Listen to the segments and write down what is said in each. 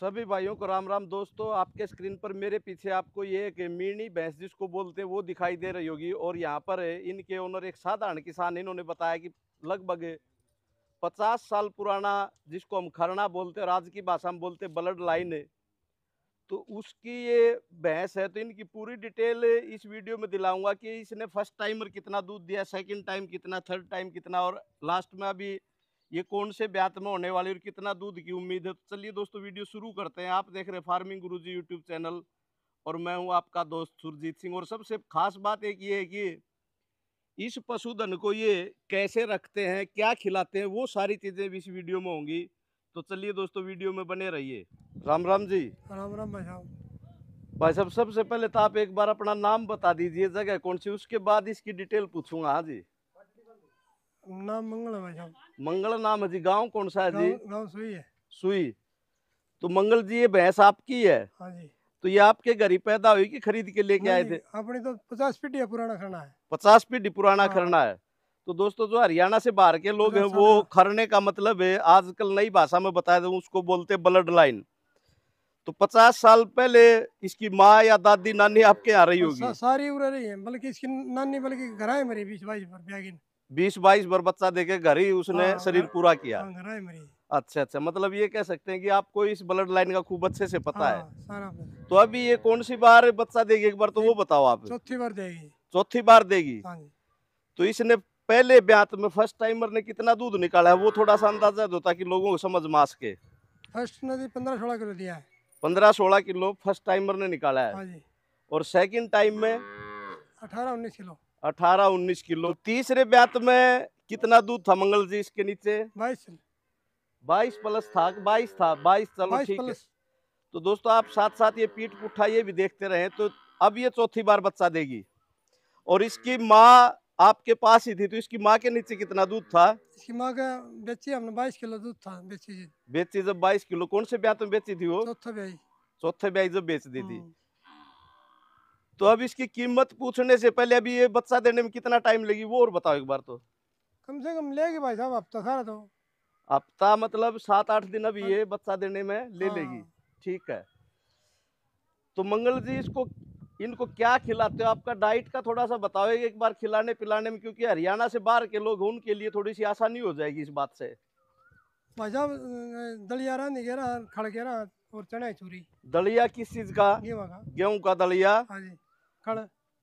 सभी भाइयों को राम राम दोस्तों आपके स्क्रीन पर मेरे पीछे आपको ये एक मीणी भैंस जिसको बोलते हैं वो दिखाई दे रही होगी और यहाँ पर इनके ओनर एक साधारण किसान इन्होंने बताया कि लगभग 50 साल पुराना जिसको हम खरना बोलते राज की भाषा में बोलते ब्लड लाइन है तो उसकी ये भैंस है तो इनकी पूरी डिटेल इस वीडियो में दिलाऊंगा कि इसने फर्स्ट टाइम कितना दूध दिया सेकेंड टाइम कितना थर्ड टाइम कितना और लास्ट में अभी ये कौन से ब्यात में होने वाली और कितना दूध की उम्मीद है तो चलिए दोस्तों वीडियो शुरू करते हैं आप देख रहे हैं फार्मिंग गुरु जी यूट्यूब चैनल और मैं हूँ आपका दोस्त सुरजीत सिंह और सबसे खास बात एक ये है कि इस पशुधन को ये कैसे रखते हैं क्या खिलाते हैं वो सारी चीज़ें भी इस वीडियो में होंगी तो चलिए दोस्तों वीडियो में बने रहिए राम राम जी राम राम भाई साहब भाई साहब सबसे पहले तो आप एक बार अपना नाम बता दीजिए जगह कौन सी उसके बाद इसकी डिटेल पूछूंगा हाँ जी नाम मंगल है मंगल नाम है जी गांव कौन सा है जी गांव सुई है सुई तो मंगल जी ये भैंस आपकी है हाँ जी तो ये आपके घर ही पैदा हुई कि खरीद के लेके आए थे अपनी तो पचास पीढ़ी पुराना खरना है पचास पीढ़ी पुराना हाँ। खरना है तो दोस्तों जो हरियाणा से बाहर के लोग हैं वो खरने का मतलब है आजकल नई भाषा में बता दू उसको बोलते ब्लड लाइन तो पचास साल पहले इसकी माँ या दादी नानी आपके यहाँ रही होगी सारी उड़ रही है बल्कि इसकी नानी बल्कि घर है मेरे बीस बाईस बीस बाईस बार बच्चा देके घर ही उसने हाँ, शरीर हाँ, पूरा किया हाँ, अच्छा अच्छा मतलब ये कह सकते हैं कि आपको इस ब्लड लाइन का खूब अच्छे से पता आ, है तो अभी ये कौन सी बार बच्चा देगी एक बार तो वो बताओ आप चौथी बार देगी चौथी बार देगी तो इसने पहले ब्यात में फर्स्ट टाइमर ने कितना दूध निकाला है वो थोड़ा सा अंदाजा दो ताकि लोगों को समझ मास के फर्स्ट ने पंद्रह सोलह किलो दिया है पंद्रह सोलह किलो फर्स्ट टाइमर ने निकाला है और सेकेंड टाइम में अठारह उन्नीस किलो अठारह उन्नीस किलो तीसरे ब्यात में कितना दूध था मंगल जी इसके नीचे बाईस बाईस प्लस था बाईस था बाईस चलो ठीक है तो दोस्तों आप साथ साथ ये पीठ पुठा ये भी देखते रहे तो अब ये चौथी बार बच्चा देगी और इसकी माँ आपके पास ही थी तो इसकी माँ के नीचे कितना दूध था इसकी माँ का बेची हमने बाईस किलो दूध था बेची बेची जब बाईस किलो कौन से ब्याह में बेची थी वो चौथे ब्याई चौथे ब्याई जब बेच दी थी हाँ। तो अब इसकी कीमत पूछने से पहले अभी ये बच्चा देने में कितना टाइम लगी वो और बताओ एक बार तो कम से कम लेगी भाई साहब हफ्ता सारा तो हफ्ता मतलब सात आठ दिन अभी ये हाँ। बच्चा देने में ले हाँ। लेगी ठीक है तो मंगल जी इसको इनको क्या खिलाते हो आपका डाइट का थोड़ा सा बताओ एक बार खिलाने पिलाने में क्योंकि हरियाणा से बाहर के लोग उनके लिए थोड़ी सी आसानी हो जाएगी इस बात से भाई साहब दलिया खड़गेरा और चना चूरी दलिया किस चीज का गेहूँ का दलिया हाँ जी खड़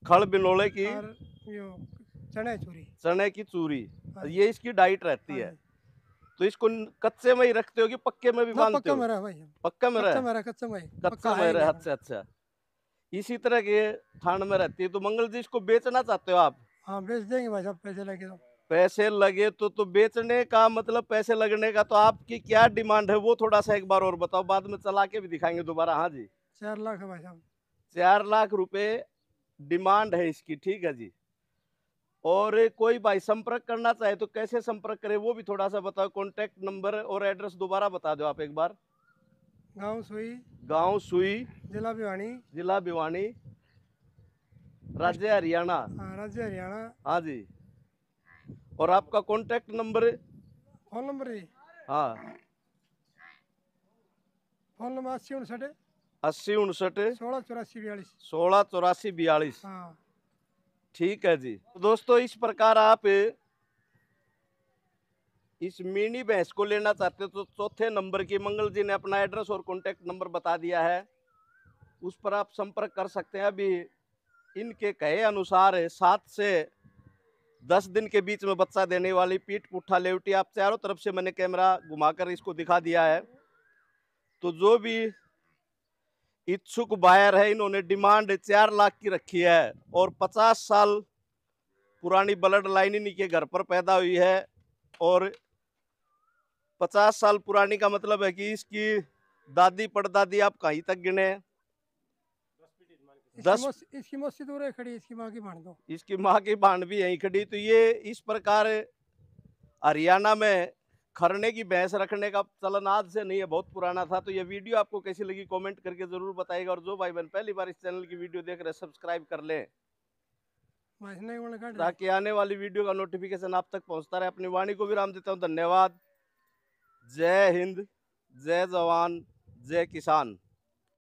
खड़ बिलोले की चने चूरी चने की चूरी हाँ। ये इसकी डाइट रहती हाँ है तो इसको कच्चे में ही रखते हो कि पक्के में भी हाँ, बांधते हो पक्का में रहा कच्चा में कच्चा में रहा अच्छा अच्छा इसी तरह के ठंड में रहती है तो मंगल जी इसको बेचना चाहते हो आप हाँ बेच देंगे भाई साहब पैसे लगे तो पैसे लगे तो तो बेचने का मतलब पैसे लगने का तो आपकी क्या डिमांड है वो थोड़ा सा एक बार और बताओ बाद में चला के भी दिखाएंगे दोबारा हाँ जी चार लाख है भाई साहब चार लाख रुपए डिमांड है इसकी ठीक है जी और कोई भाई संपर्क करना चाहे तो कैसे संपर्क करे वो भी थोड़ा सा बताओ कॉन्टेक्ट नंबर और एड्रेस दोबारा बता दो आप एक बार गांव सुई गांव सुई जिला भिवानी जिला भिवानी राज्य हरियाणा हाँ, राज्य हरियाणा हाँ जी और आपका कॉन्टेक्ट नंबर फोन नंबर हाँ फोन नंबर अस्सी उनसठ अस्सी उनसठ सोलह चौरासी बयालीस सोलह चौरासी बयालीस हाँ। ठीक है जी तो दोस्तों इस प्रकार आप इस मिनी भैंस को लेना चाहते हो तो चौथे नंबर की मंगल जी ने अपना एड्रेस और कॉन्टेक्ट नंबर बता दिया है उस पर आप संपर्क कर सकते हैं अभी इनके कहे अनुसार सात से दस दिन के बीच में बच्चा देने वाली पीठ पुट्ठा लेवटी आप चारों तरफ से मैंने कैमरा घुमाकर इसको दिखा दिया है तो जो भी इच्छुक बायर है इन्होंने डिमांड चार लाख की रखी है और पचास साल पुरानी ब्लड लाइन इनके घर पर पैदा हुई है और पचास साल पुरानी का मतलब है कि इसकी दादी पड़दादी आप कहीं तक गिने दस इसकी मस्जिद तो खड़ी इसकी माँ की बाढ़ दो तो। इसकी माँ की भांड भी यहीं खड़ी तो ये इस प्रकार हरियाणा में खरने की बहस रखने का चलन आज से नहीं है बहुत पुराना था तो ये वीडियो आपको कैसी लगी कमेंट करके ज़रूर बताएगा और जो भाई बहन पहली बार इस चैनल की वीडियो देख रहे सब्सक्राइब कर ले ताकि आने वाली वीडियो का नोटिफिकेशन आप तक पहुंचता रहे अपनी वाणी को भी राम देता हूँ धन्यवाद जय हिंद जय जवान जय किसान